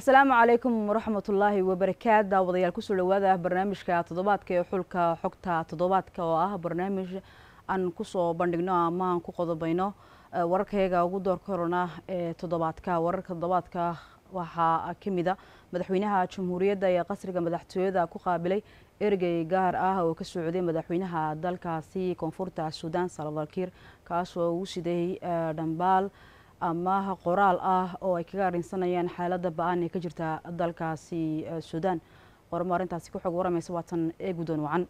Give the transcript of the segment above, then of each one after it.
asalaamu calaykum waraxmat ullaahi wabarakaat daawadayaal kusoo dhawaada barnaamijka toddobaadka ee xulka xogta toddobaadka oo ah barnaamij aan kusoo bandhigno ama aan ku qodobayno eh, wararkayaga ugu doorka horana ee toddobaadka wararka toddobaadka waxaa ka mida ah madaxweynaha jamhuuriyadda ee qasriga madaxtooyada ku qaabilay ergey gaar ah oo ka socday madaxweynaha dalkaasi koonfurta suudan salvakir kaasoo ugu siday eh, dhambaal ama qoraal ah oo ay kaga arinsanayaan xaaladda ba-aan ee ka jirta dalkaasi eh, suudaan qormo arrintaasi ku xog waramaysa waatan eegudan wacan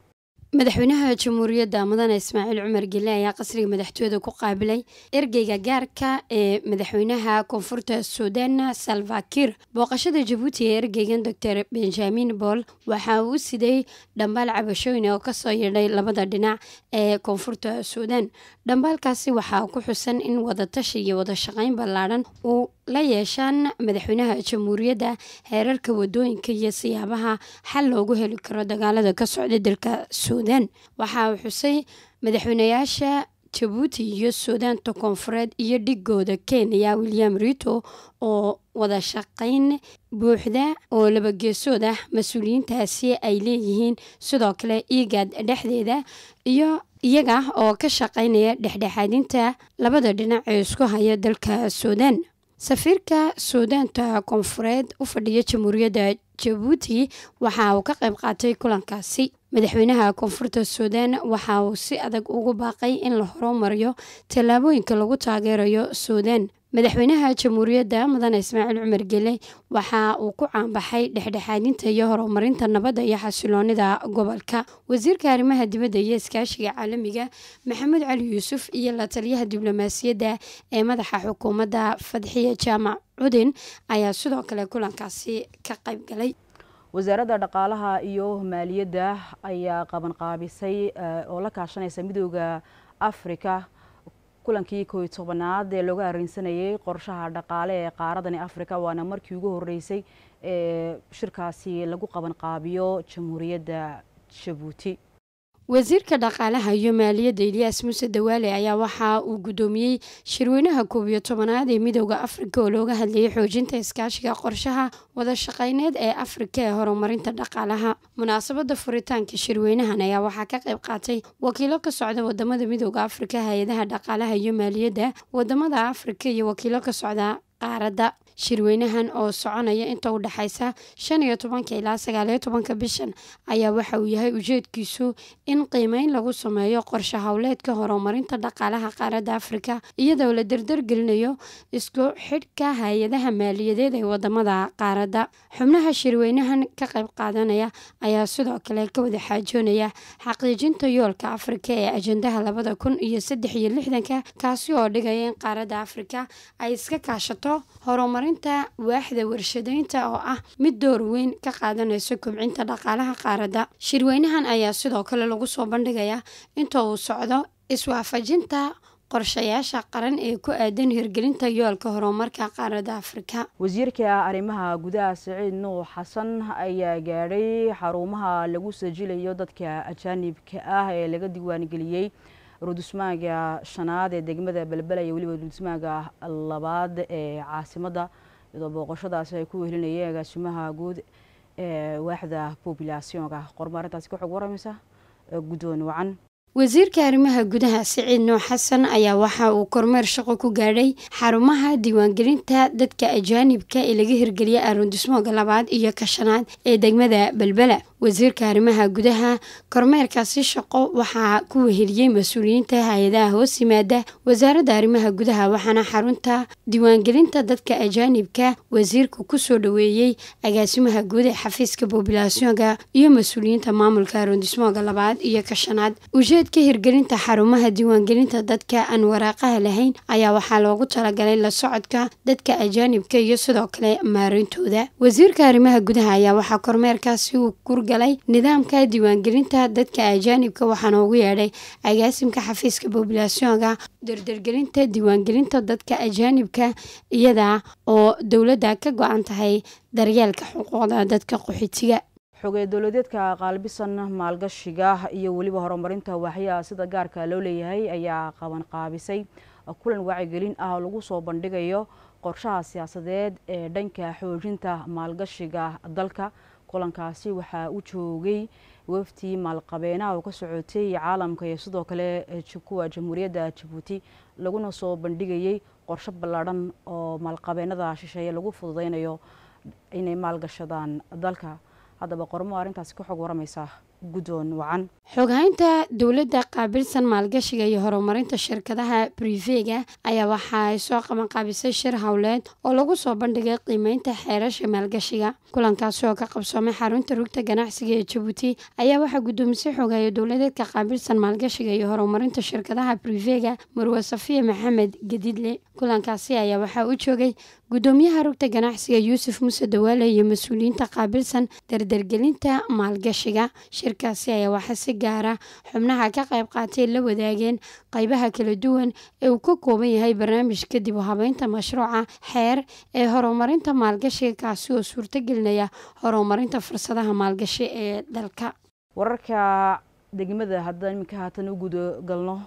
madaxweynaha jamhuuriyadda mudane ismaaciil cumar gele ayaa qasriga madaxtooyada ku qaabilay ergeyga gaarka ee madaxweynaha koonfurta suudan salvakir booqashada jabuuti ee ergeygan docor benjamin bool waxa uu siday dhambaal cabashooyin oo kasoo yeedhay labada dhinac ee koonfurta suudan dhambaalkaasi waxaa ku xusan in wadatashi iyo wadashaqeyn ballaadhan uu la yeeshaan madaxweynaha jamhuuriyadda heerarka wadooyinka iyo siyaabaha xal loogu heli karo dagaalada ka socda dalka suudan suudan waxaa xusay madaxweyneyaasha jabuuti iyo suudaanta koonfureed iyo dhiggooda kenya william rito oo wada shaqayn buuxda oo labageesood ah mas-uuliyiintaasi ay leeyihiin sidoo kale iigaad dhexdeeda iyo iyaga oo ka shaqaynaya dhexdhexaadinta labada dhinac ee isku haya dalka suudan safiirka suudaanta koonfureed u fadhiya jamhuuriyadda jabuuti waxa uu ka qayb qaatay kulankaasi madaxweynaha koonfurta suudan waxa uu si adag ugu baaqay in la horumariyo tallaabooyinka lagu taageerayo suudaan madaxweynaha jamhuuriyadda mudane ismaaciil cumar gele waxa uu ku caanbaxay dhexdhexaadinta iyo horumarinta nabadda iyo xasiloonida gobolka wasiirka arrimaha dibadda iyo iskaashiga caalamiga maxamed cali yuusuf iyo la taliyaha diblomaasiyadda ee madaxa xukuumadda fadxiya jaamac cudin ayaa sidoo kale kulankaasi ka qayb galay wasaaradda dhaqaalaha iyo maaliyadda ayaa qabanqaabisay eh, oo la kaashanaysa midooda afrika kulankii kooiy tobanaad ee looga arrinsanayay qorshaha dhaqaale ee qaaradani afrika waana markii ugu horreysay ee shirkaasi lagu qabanqaabiyo jamhuuriyadda jabuuti wasiirka dhaqaalaha iyo maaliyadda eliyaas muuse dawaale ayaa waxaa uu guddoomiyey shirweynaha koob iyo tobanaad ee midooda afrika oo looga hadlayay xoojinta iskaashiga qorshaha wada shaqeyneed ee afrika ee horumarinta dhaqaalaha munaasabadda furitaanka shirweynahan ayaa waxaa ka qayb qaatay wakiilo ka socda wadamada midooda afrika hay-adaha dhaqaalaha iyo maaliyadda wadamada afrika iyo wakiilo ka socda qaaradda shirweynahan oo soconaya inta u dhexaysa shan iyo tobanka ilaa sagaaliyo tobanka bishan ayaa waxa uu yahay ujeedkiisu in qiimeyn lagu sameeyo qorsha howleedka horumarinta dhaqaalaha qaaradda afrika iyadoo la derdergelinayo isku xidhka hay-adaha maaliyadeed ee wadamada qaaradda xubnaha shirweynahan ka qayb qaadanaya ayaa sidoo kale ka wada xaajoonaya xaqiijinta yoolka afrika ee ajendaha labada kun iyo saddex iyo lixdanka kaasi oo dhigaya in qaaradda afrika ay iska kaashato noqoto horumarinta waaxda warshadeynta oo ah mid door weyn ka qaadanayso kobcinta dhaqaalaha qaaradda shirweynahan ayaa sidoo kale lagu soo bandhigayaa inta uu socdo iswaafajinta qorshayaasha qaran ee ku aadan hirgelinta yoolka horumarka qaaradda afrika wasiirka arrimaha gudaha siciid nuur xasan ayaa gaadhay xarumaha lagu sajilayo dadka ajaanibka ah ee laga diiwaangeliyey rudismaaga shanaad ee degmada belbela iyo weliba rudismaaga labaad ee caasimadda iyadoo booqoshadaasi ay ku wehelinayeen agaasimaha guud ee waaxda bobulasionka qorma arrintaasi ka xog warrameysa guddoon wacan wasiirka arrimaha gudaha siciid nuux xasan ayaa waxa uu kormeer shaqo ku gaadhay xarumaha diiwaangelinta dadka ajaanibka ee laga hirgeliya arrundismooga labaad iyo ka shanaad ee degmada belbela wasiirka arrimaha gudaha kormeerkaasi shaqo waxaa ku weheliyey mas-uuliyiinta hay-adaha hoos yimaada wasaaradda arrimaha gudaha waxaana xarunta diiwaangelinta dadka ajaanibka wasiirku kusoo dhoweeyey agaasimaha guud ee xafiiska boobilaasyoga iyo mas-uuliyiinta maamulka arondismooga labaad iyo ka shanaad ujeedka hirgelinta xarumaha diiwaangelinta dadka aan waraaqaha lahayn ayaa waxaa loogu talagalay la socodka dadka ajaanibka iyo sidoo kale maareyntooda wasiirka arrimaha gudaha ayaa waxaa kormeerkaasi uu galay nidaamka diiwaangelinta dadka ajaanibka waxaana ugu yeedhay agaasimka xafiiska bobulasioonka dardargelinta diiwaangelinta dadka ajaanibka iyada oo dowladda ka go-an tahay daryeelka xuquuqda dadka qaxootiga xogee dowladeedka qaalbisan maalgashiga iyo weliba horumarinta waaxyaha sida gaarka loo leeyahay ayaa qabanqaabisay kulan wacigelin ah oo lagu soo bandhigayo qorshaha siyaasadeed ee dhanka xoojinta maalgashiga dalka kulankaasi waxaa u joogay waftii maalqabeenaha oo ka socotay caalamka ee sidoo kale eh, kuwa jamhuuriyadda jabuuti laguna soo bandhigayey qorsho ballaadhan oo maalqabeenada shisheeye lagu fududeynayo inay maalgashadaan dalka haddaba qormo arrintaasi ka xog waramaysaa guddoon xoghaynta dowladda qaabilsan maalgashiga iyo horumarinta shirkadaha brivega ayaa waxaay soo qaban qaabisay shir howleed oo lagu soo bandhigay qiimeynta xeerasha maalgashiga kulankaasi oo ka qabsoomay xarunta rugta ganacsiga ee jabuuti ayaa waxaa guddoomisay xoghaya dowladeedka qaabilsan maalgashiga iyo horumarinta shirkadaha brivega marwa safiya maxamed gedidle kulankaasi ayaa waxaa u joogay guddoomiyaha rugta ganacsiga yuusuf muuse dawaale iyo mas-uuliyiinta qaabilsan dardargelinta maalgashiga shirkaasi ayaa waxaa si gaara ah xubnaha ka qayb qaatay la wadaageen qaybaha kala duwan ee uu ka kooban yahay barnaamij kadib u habeynta mashruuca xeer ee horumarinta maalgashiga kaasi oo suurtagelinaya horumarinta fursadaha maalgashi ee dalka wararka degmada haddaan iminka haatan u galno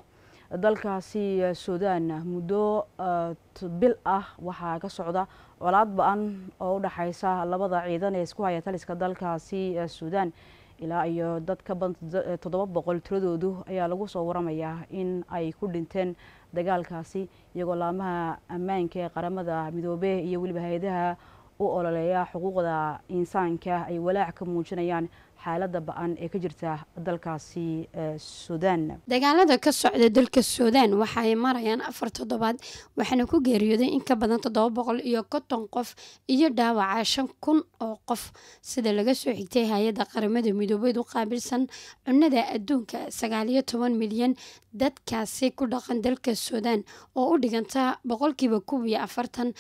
dalkaasi eh, suudaan muddo eh, bil ah waxaa ka socda colaad ba-an oo u dhexaysa labada ciidan ee isku haya taliska dalkaasi eh, suudaan ilaa iyo dad ka badan eh, toddoba boqol tiradoodu ayaa lagu soo waramayaa in ay ku dhinteen dagaalkaasi iyagoo laamaha ammaanka ee qaramada midoobe iyo weliba hay-adaha u ololeeya xuquuqda insaanka ay walaac ka muujinayaan xaalada ba-an ee ka jirta dalkaasi suudaan dagaalada ka socda dalka suudaan waxa ay marayaan afar toddobaad waxaana ku geeriyooday in ka badan toddoba boqol iyo konton qof iyo dhaawaca shan kun oo qof sida laga soo xigtay hay-adda qaramada midoobeed u qaabilsan cunnada adduunka sagaaliyo toban milyan dadkaasi ku dhaqan dalka suudaan oo u dhiganta boqolkiiba kub iyo afartan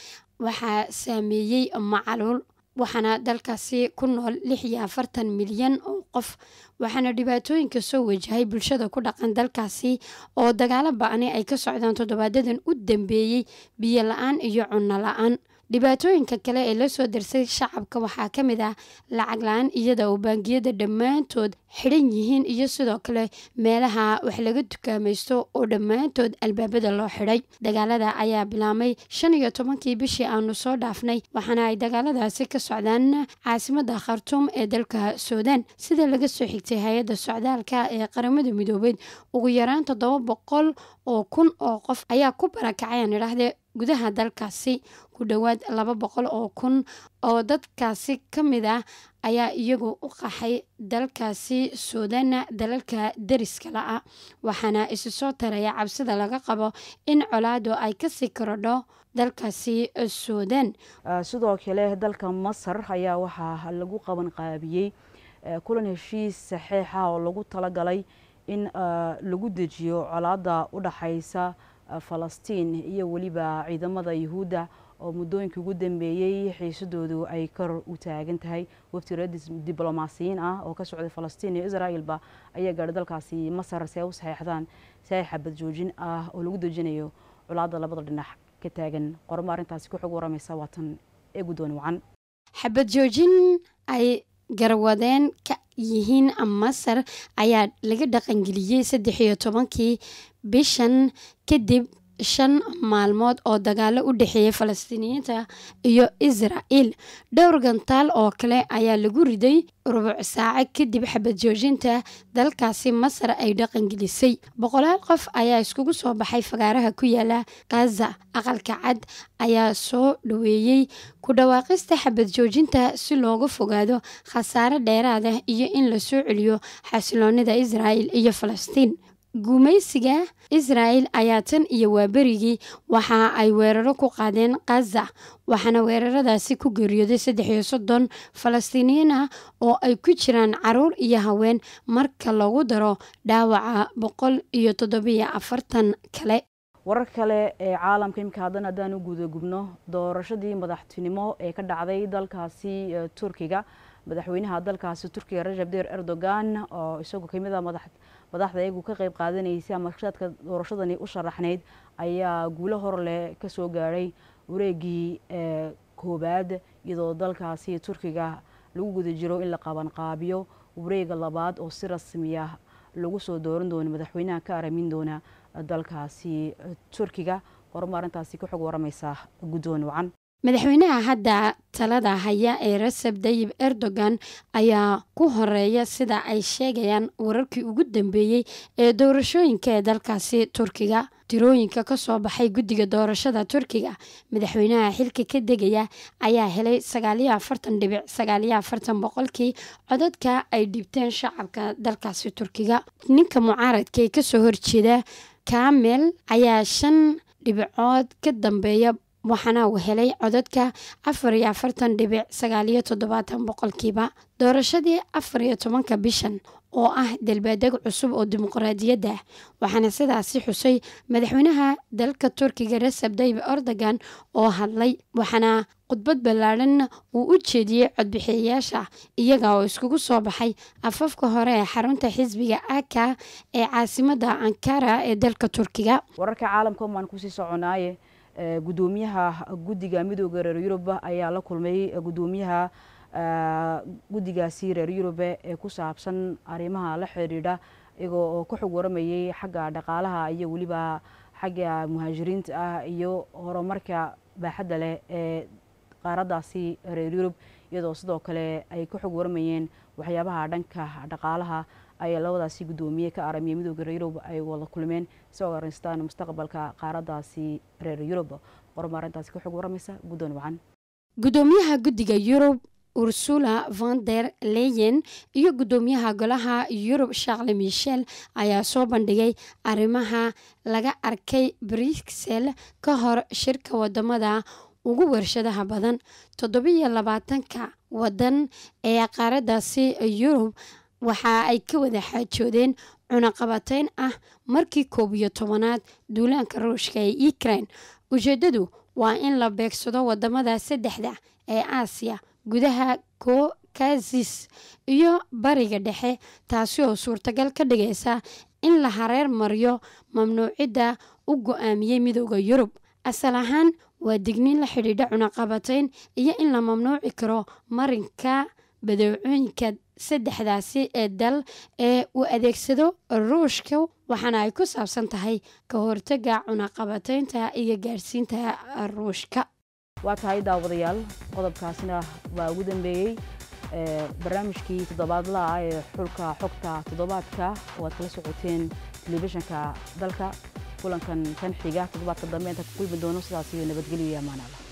waxaa saameeyey macaluul waxaana dalkaasi ku nool lix iyo afartan milyan oo qof waxaana dhibaatooyinka soo wajahay bulshada ku dhaqan dalkaasi oo dagaalo ba-ani ay ka socdaan toddobaadadan u dambeeyey biyo la-aan iyo cunno la-aan dhibaatooyinka kale ee lasoo darsay shacabka waxaa ka mid ah lacag la-aan iyada oo baangiyada dhammaantood xidhan yihiin iyo sidoo kale meelaha wax laga dukaamaysto oo dhammaantood albaabada loo xidhay dagaalada ayaa bilaabmay shan iyo tobankii bishii aanu soo dhaafnay waxaana ay dagaaladaasi ka socdaan caasimada khartuum ee dalka suudan sida laga soo xigtay hay-adda socdaalka ee qaramada midoobeed ugu yaraan toddoba boqol oo kun oo qof ayaa ku barakaceen idhaahde gudaha dalkaasi ku dhowaad laba boqol oo kun oo dadkaasi ka mid ah ayaa iyagu u qaxay dalkaasi suudana dalalka deriskala ah waxaana isu soo taraya cabsida laga qabo in colaadu ay kasii korodho dalkaasi suudan ah, sidoo kale dalka masar ayaa waxaa lagu qaban qaabiyey eh, kulan heshiis saxiixa oo lagu talagalay in ah, lagu dejiyo colaada u dhaxaysa Ah, falastiin iyo weliba ciidamada yuhuudda oo muddooyinkii ugu dambeeyey xiisadoodu ay kor u taagan tahay wafti diblomaasiyiin ah oo ka socday falastiin iyo israa'ilba ayaa gaadhay dalkaasi masar si ay u saxeexdaan saxiix xabad joojin ah oo lagu dejinayo colaadda labada dhinac ka taagan qormo arrintaasi ku xog waramaysa waatan ee guddoon wacan xabad ay garwadeen ka yihiin masar ayaa laga dhaqangeliyey saddex iyo tobankii bishan kadib shan maalmood oo dagaalo u dhexeeyay falastiiniyiinta iyo israa'iil dhowr gantaal oo kale ayaa lagu riday rubuc saaco kadib xabad joojinta dalkaasi masar ay dhaqangelisay boqolaal qof ayaa iskugu soo baxay fagaaraha ku yaala gaza aqalka cad ayaa soo dhoweeyey ku dhawaaqista xabad joojinta si looga fogaado khasaare dheeraada ah iyo in lasoo celiyo xasiloonnida israa'iil iyo falastiin gumaysiga israa'el ayaa tan iyo waaberigii waxa ay weeraro ku qaadeen khaza waxaana weeraradaasi ku geeriyooday saddex iyo soddon falastiiniyiin ah oo ay ku jiraan caruur iyo haween marka lagu daro dhaawaca boqol iyo toddobiyo afartan kale warar kale ee caalamka imika haddana haddaan u gudagubno doorashadii madaxtinimo ee ka dhacday dalkaasi e, turkiga madaxweynaha dalkaasi turkiga rajab der erdogan oo isagu kamida ah madax madaxda ayagu ka qayb qaadanaysay ama shaadka doorashadani u sharaxnayd ayaa guulo hor leh kasoo soo gaadhay wareegii eh, koobaad iyadoo dalkaasi turkiga lagu guda jiro in la qabanqaabiyo wareega labaad oo si rasmiyah lagu soo dooran doona madaxweynaha ka aramin doona dalkaasi eh, turkiga qorma arrintaasi ka xog waramaysaa guddoon wacan madaxweynaha hadda talada haya ee recep dayib erdogan ayaa ku horeeya sida ay sheegayaan wararkii ugu dambeeyey ee doorashooyinka ee dalkaasi turkiga tirooyinka kasoo baxay guddiga doorashada turkiga madaxweynaha xilka ka degaya ayaa helay sagaalyoafartandhibic sagaalyoafartan boqolkii codadka ay dhiibteen shacabka dalkaasi turkiga ninka mucaaradka ee kasoo horjeeda kamel ayaa shan dhibicood ka dambeeya waxaana uu helay codadka afar iyo afartan dhibic sagaaliyo toddobaatan boqolkiiba doorashadii afar iyo tobanka bishan oo ah dalbaadeg cusub oo dimuqraadiyadda waxaana sidaasi xusay madaxweynaha dalka turkiga reseb dayb erdogan oo hadlay waxaana khudbad ballaadhan uu u jeediyey codbixiyayaasha iyaga oo iskugu soo baxay afafka hore ee xarunta xisbiga aka ee caasimada ankara ee dalka turkiga wararka caalamka um kusii soconaaye Eh, gudoomiyaha guddiga midooda reer yurub ayaa la kulmay eh, gudoomiyaha eh, guddigaasi reer yurube ee ku saabsan arrimaha la xidhiidha iyagoo oo ka xog waramayay xagga dhaqaalaha iyo weliba xagga muhaajiriinta ah iyo horumarka baaxadda leh ee qaaradaasi reer yurub iyadoo sidoo kale ay ka xog waramayeen waxyaabaha dhanka dhaqaalaha ayay labadaasi guddoomiye ka aramiya midooda yurub ay wada kulmeen isagoo aristaan mustaqbalka qaaradaasi reer yurub qorma arintaasi ka xog waramaysa guddoon wacan guddoomiyaha guddiga yurub ursula von der leyen iyo guddoomiyaha golaha yurub charles michel ayaa soo bandhigay arrimaha laga arkay brixel ka hor shirka wadamada ugu warshadaha badan toddobiyo labaatanka wadan ee qaaradaasi yurub waxa ay ka wada xaajoodeen cunaqabateyn ah markii koob iyo tobanaad duulaanka ruushka ee ukraine ujeedadu waa in la beegsado wadamada saddexda ee aasiya gudaha kokazis iyo bariga dhexe taasi oo suurtagal ka dhigaysa in la hareer mariyo mamnuucidda u go'aamiyey midooda yurub asal ahaan waa digniin la xidhiidha cunaqabatayn iyo in la mamnuuci karo marinka badeecooyinka saddexdaasi ee dal ee uu adeegsado ruushka waxaana ay ku saabsan tahay ka hortaga cunaqabataynta iyo gaadhsiinta ruushka waa tahay daawadayaal qodobkaasina waa ugu dambeeyey barnaamijkii toddobaadlaah ee xulka xogta toddobaadka oo aad kala socoteen telefishanka dalka kulankan kan xiga toddobaadka dambe inta ka kulmi doono sidaas iyo nabadgelyo iyo amaanaada